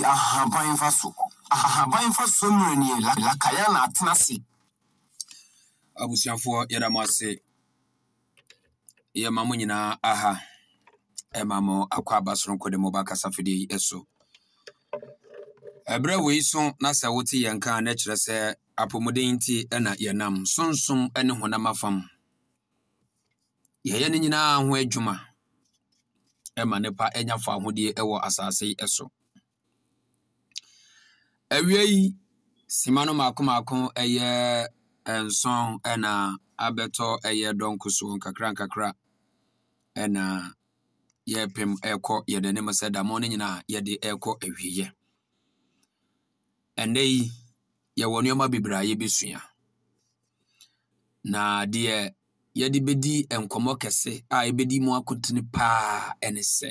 si ahaban fa so ahaban fa so mmiri nie lakaya na atena se abusuafoɔ yɛda mo ase yɛma mo nyinaa aha ɛma mo akɔ aba soronko de mo ba kasa fidie yi so ɛberɛ wei so na sɛ wote yɛn ka na kyerɛ sɛ apɔmuden nti ɛna yɛnam sonsom ne honam afam yɛyɛ no nyinaa ho adwuma ɛma nipa anya fa ahodeɛ ɛwɔ asase yi so Ewie yi sima no mako mako ɛyɛ eh, nson ɛna abɛtɔ ɛyɛ dɔnko so nkakra nkakra ɛna yɛpem ɛkɔ yɛde ne mu sɛ damɔ no nyinaa yɛde ɛkɔ awieyɛ ɛnɛ yi yɛwɔ nneɛma bebree a yɛbɛsua na deɛ yɛde bɛdi nkɔmmɔ kɛse a yɛbɛdi mu akutini paa ɛne sɛ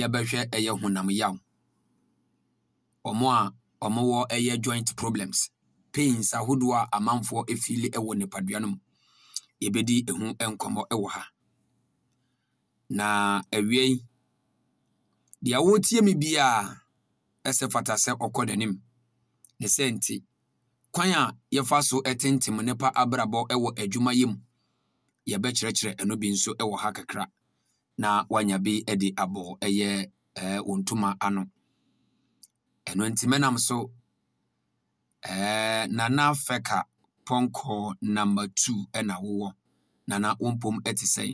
yɛbɛhwɛ ɛyɛ honam yaw ɔmo a ɔmo wɔ ɛyɛ joint problems pains ahodoɔ a amanfoɔ efili ɛwɔ nipadua no mu yɛbɛdi ehu nkɔmɔ ɛwɔ ha na awia yi deɛ wɔretie mi biara ɛsɛ fata sɛ ɔkɔ n'anim ne sɛ nti kwan a yɛfa so ɛtentem nipa abrabɔ ɛwɔ adwuma yɛ mu yɛbɛkyerɛkyerɛ ɛno bi nso ɛwɔ ha kakra na wanya bi ɛde abɔ ɛyɛ ɛɛ wɔn ntoma ano. ɛno nti mɛnam so ɛɛ nana fɛka pɔnkɔ namba two ɛna wowɔ nana wo mpom ɛte sɛn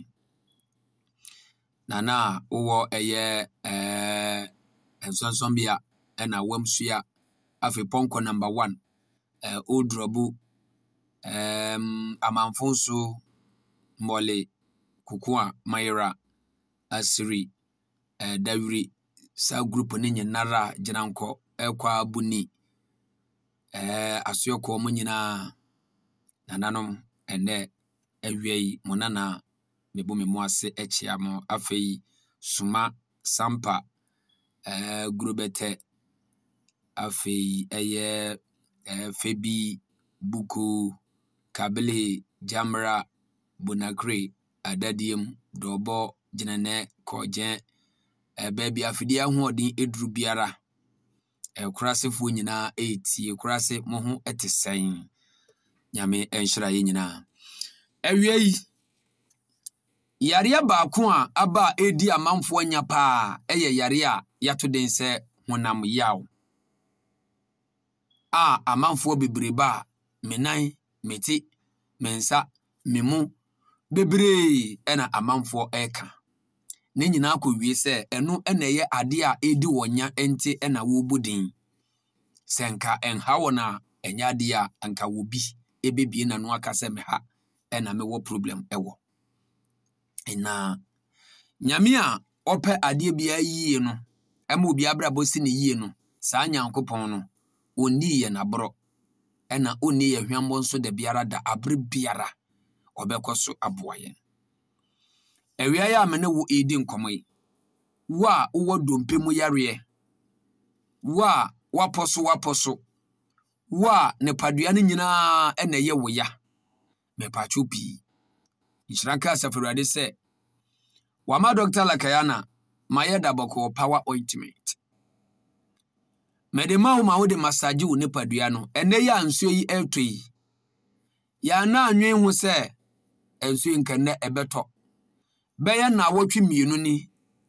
nana a wowɔ ɛyɛ ɛɛ nsonsombea ɛna wam sua afei pɔnkɔ namba one ɛɛ odurɔbu ɛɛm um, amanfo nso mbɔle kuku a mayera asiri ɛɛ dawiri saa grupu no nyinara gyina nkɔ ɛkɔ abu ni ɛɛ asoɛkɔɔ mu nyinaa nananom ɛnɛ awia yi mo nana mebo me mu ase akyia mo afei suma sampa ɛɛ gurobɛtɛ afei ɛyɛ ɛɛ febi buku kabile jamra bonakre adadiem dɔbɔ gyinanɛ kɔɔgyɛn baabi afidie ahoɔden duru biara kurasefoɔ nyinaa retie kurase mo ho te sɛn nyame nhyira yɛ nyinaa awia yi yareɛ baako a aba a ɛdi amanfoɔ nya paa ɛyɛ yare a yɛato den sɛ honam yaw a amanfoɔ bebree ba a me nan me ti me nsa me mu bebree ɛna amanfoɔ ɛreka ne nyinaa kɔwie sɛ ɛno na ɛyɛ adeɛ a ɛdi wɔnya nti na wɔrebu din sɛ nka nha wɔn a ɛnyɛ adeɛ a nka wɔbi na n'ano aka sɛ meha ɛna mewɔ problem ɛwɔ ɛnaa nyame a ɔpɛ adeɛ biara yie no ma obi abrabɔ si ne yie no saa nyankopɔn no ɔnni yɛ n'aborɔ ɛna ɔnni yɛ hwambɔ nso da biara da abere biara ɔbɛkɔ so aboa yɛn ɛwia yɛ a me ne wo redi nkɔmmɔ yi wo a wowɔ dompe mu yareɛ wo a woapɔ so woapɔ so wo a nipadua no nyinaa ɛna ɛyɛ wo ya mepatwo pii nhyira nka asafo awurade sɛ wama dɔkta lakayana mayɛ dabɔkɔɔ power ointment mede ma wo ma wode masagye wo nipadua no ɛnɛ yɛ a nsuo yi ɛretɔ yi yɛana anwen ho sɛ nsuo yi nkɛnnɛ ɛbɛtɔ bɛyɛ nnaawɔtwe mmienu ni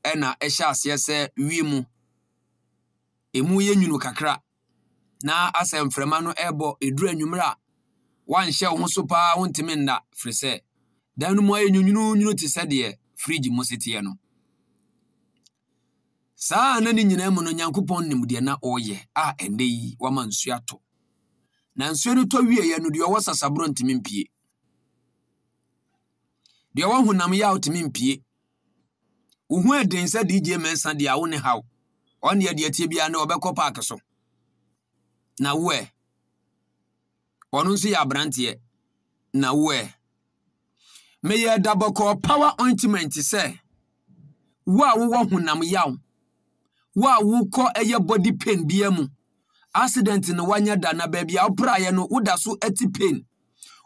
ɛna ɛhyɛ aseɛ sɛ wiem emu yɛ nwunu kakra na asɛ mframa no ɛrebɔ ɛduru anwummerɛ a wanhyɛ wo ho so paa wontumi nna firi sɛ dan no mu ayɛ nwunwununwunu te sɛ deɛ firigi mu seteɛ no saa na ne nyinaa mu no nyankopɔn nim deɛ na ɔreyɛ a ɛnnɛ yi wama nsuo atɔ na nsuo no tɔ wieɛ no deɛ ɔwɔ sasaboro ntumi mpie deɛ wahonam yɛ a wotumi mpie wohu ɛden sɛ dj mɛnsa deɛ awo ne haw ɔne ɛdeɛ tie biara ne ɔbɛkɔ paake so na woɛ ɔno nso yɛ aberanteɛ na woɛ meyɛ dabɔkɔɔ power ointment se, wo a wowɔ honam yaw wo a wokɔ ɛyɛ body pain bia mu accident no woanyɛ da na baabi a wopraeɛ no woda so ati pain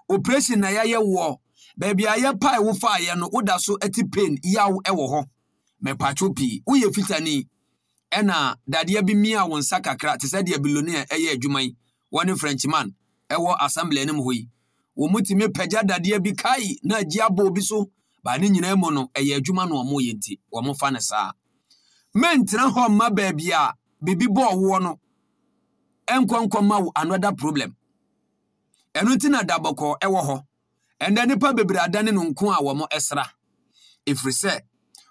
operation na yɛayɛ wɔ baabi a yɛpa ɛwo fa yɛ no woda so te pain yaw wɔ hɔ mɛpatwo pii woyɛ fitani ɛna dadeɛ bi mia wo nsa kakra te sɛ deɛ bilonia ɛyɛ adwuma yi wɔne frenchman ɛwɔ assembly anim hɔ yi wɔn mu tumi pagya dadeɛ bi kae na agye abɔ obi so baa ne nyinaa mu no ɛyɛ adwuma na wɔn yɛ nti wɔn fa ne saa mentena hɔ mma baabi a biribi bɔɔ woɔ no ɛnkɔnkɔ ma wo another problem ɛno ti na dabɔkɔ ɛwɔ hɔ ɛnɛ nipa bebree adane no nko a wɔn ɛsra ɛfiri sɛ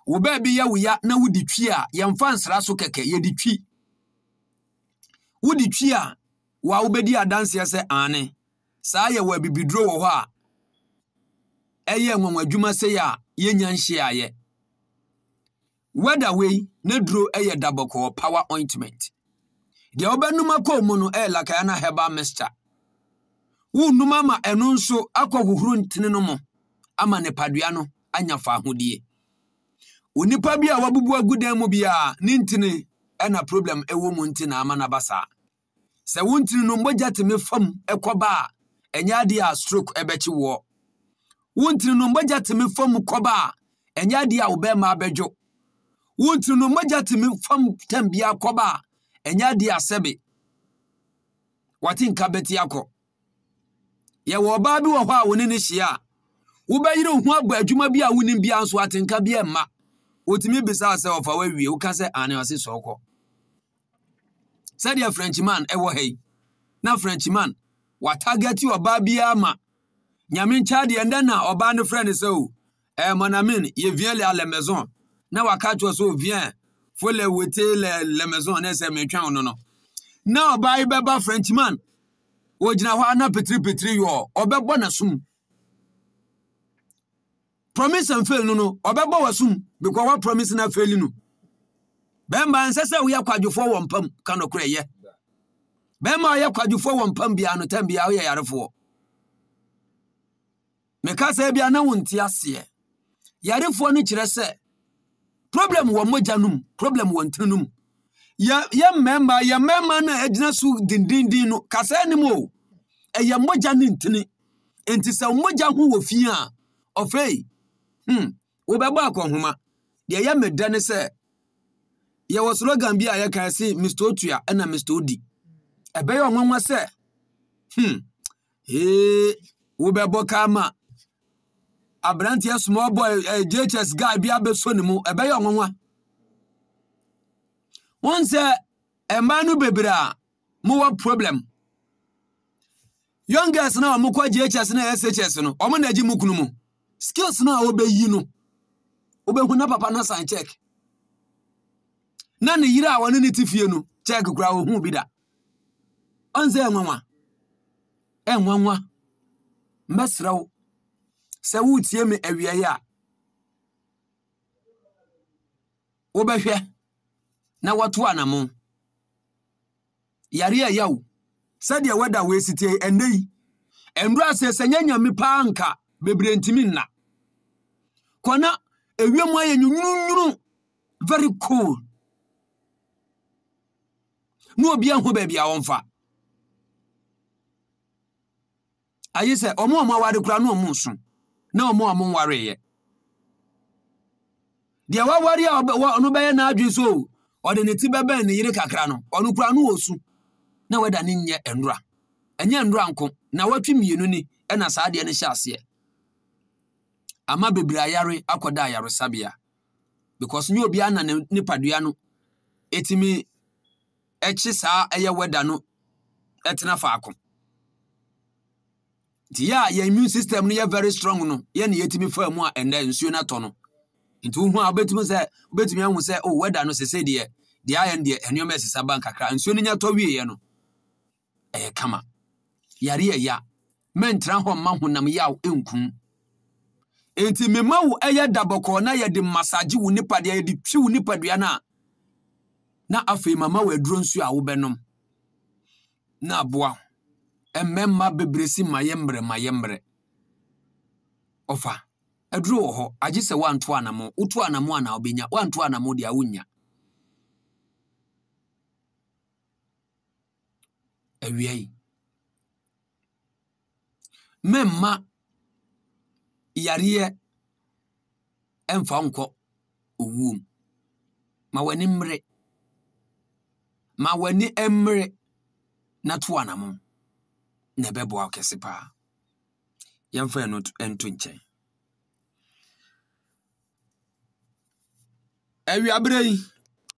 wo baabi yɛ wo ya na wodi twi a yɛmfa nsra so kɛkɛ yɛdi twi wodi twi a wa wobɛdi adanseɛ sɛ ane saa yɛ wɔ abibiduro wɔ hɔ a ɛyɛ nwanwadwuma sɛi a yɛnya nhyeaeɛ weda wei ne duro ɛyɛ dabɔkɔɔ power ointment deɛ wobɛnum akɔɔ mu no ɛyɛ lakaya na herbal mixture wonnum ama ɛno nso akɔhohoro ntene no mu ama nipadua no anya fa ahodie onipa bi a wabubu agu dan mu biara ne ntene ɛna problem ɛwɔ mu nti na ama naba saa sɛ wo ntene no mogya teme fam ɛkɔba a ɛnyɛ adeɛ a stroke ɛbɛkye woɔ wo ntene no mogya teme fam kɔba a ɛnyɛ adeɛ a wobɛma abɛdwo wo ntene no mogya teme fam tam biara kɔba a ɛnyɛ adeɛ a sɛbe wate nka bɛte akɔ yɛwɔ ɔbaa bi wɔ hɔ a wo no hyia a wobɛyere ho abɔ adwuma bi a wonim bia nso atenka bi mma wɔtumi bisaa sɛ ɔfa woawie woka sɛ ane ɔse sɛ ɔkɔ sɛdeɛ frenchman ɛwɔ ha yi na frenchman watagɛte ɔbaa biara ma nyame nkyɛ deɛ ndɛ na ɔbaa no frɛ no sɛ o oh, ɛɛ mɔnamin yɛvien le alɛ maison na waka kyerɛ sɛ ovien oh, fo le wete le le maison ne sɛ metwɛn no no na ɔbaa yi bɛba frenchman wɔgyina hɔ ana petiripetiri yɔ ɔbɛbɔ n'asom promise and fail no no ɔbɛbɔ w'asom because wa promise na fail no bɛrima nsɛ sɛ woyɛ kwadwofoɔ wɔ mpam ka nokorɛ yɛ bɛrima a ɔyɛ kwadwofoɔ wɔ mpam biara no tam biara woyɛ yarefoɔ meka sɛ bia na wo nte aseɛ yarefoɔ no kyerɛ sɛ problem wɔ mogya no mu problem wɔ ntiri no mu yɛ mmarima yɛ mmarima na-egyina so dindindin no kasa anim o ɛyɛ mmogya ne ntini nti sɛ mmogya ho wɔ fie a ɔfei hmm wɔbɛbɔ akɔnhoma deɛ yɛ meda ne sɛ yɛwɔ slogan bi a yɛka se mr otua ɛna mr odi ɛbɛyɛ ɔnwanwa sɛ hmm ee wɔbɛbɔ kama aberanteɛ small boy ɛɛ eh, jhs guy bi abɛso ne mu ɛbɛyɛ ɔnwanwa. wɔn sɛ mmaa no bebree a mowɔ problem young girls na wɔn kɔ ghs na shs no wɔn na agye mu kunu mu skills na wɔbɛyi no wɔbɛhu na papa na san check na ne yiri a wɔne ne ti fie no check kura ohun bi da ɔn sɛ ɛnwanwa ɛnwanwa mbɛsrɛ wo sɛ wotie me awieɛ a wobɛhwɛ na wɔto anamu yare a yaw sɛdeɛ wɛda wɔasi tie ɛnɛ yi nwura sɛ sɛ nyɛ nyame paa nka bebree ntumi nna kɔna ewiem ayɛ nyunwunwunu very cool na obi ahu baabi a wɔmfa ayi sɛ ɔmo a mo aware kura na ɔmo so na ɔmo a mo nwareeɛ deɛ waware a ɔno bɛyɛ n'adwe so o ɔde ne ti bɛbɛn ne kakra no ɔno kura no wɔ na weda ne nyɛ nwura ɛnyɛ nwura nko na watwi mmienu ni ɛna saa adeɛ no hyɛ aseɛ ama bebree ayare akɔda ayaresabea because nyɛ obi ana ne nipadua no etimi ɛkyi saa ɛyɛ weda no ɛtena faako nti yɛ a yɛn immune system no yɛ very strong no yɛ na yɛtumi faa mu a ɛnda nsuo no atɔ no nti wohu a wobɛtumi sɛ wobɛtumi ahu sɛ o oh, wɛda no sese deɛ deɛ ayɛ no deɛ ɛnneɔma ɛsesa ban kakra nsuo no nya tɔ wieɛ no ɛyɛ kama yare yɛ ya mɛntena hɔ mma honam yaw nkum enti mema wo ɛyɛ dabɔkɔɔ na yɛde masagye wo nipadua yɛde twi wo nipadua no a na afei mama wo aduro nsuo a wobɛnom na aboa mmarima bebree si mmayɛ mmerɛ mmayɛ mmerɛ ɔfa aduru wɔ hɔ agye sɛ woanto anamo woto anamo ana wobɛnya woanto anamo deɛ wonya awiai yi memma yareɛ ɛmfa nkɔ owuom ma w'ani mmere ma w'ani mmere na to anamo na ɛbɛboa wo kɛse paa yɛmfa nkyɛn É berɛ yi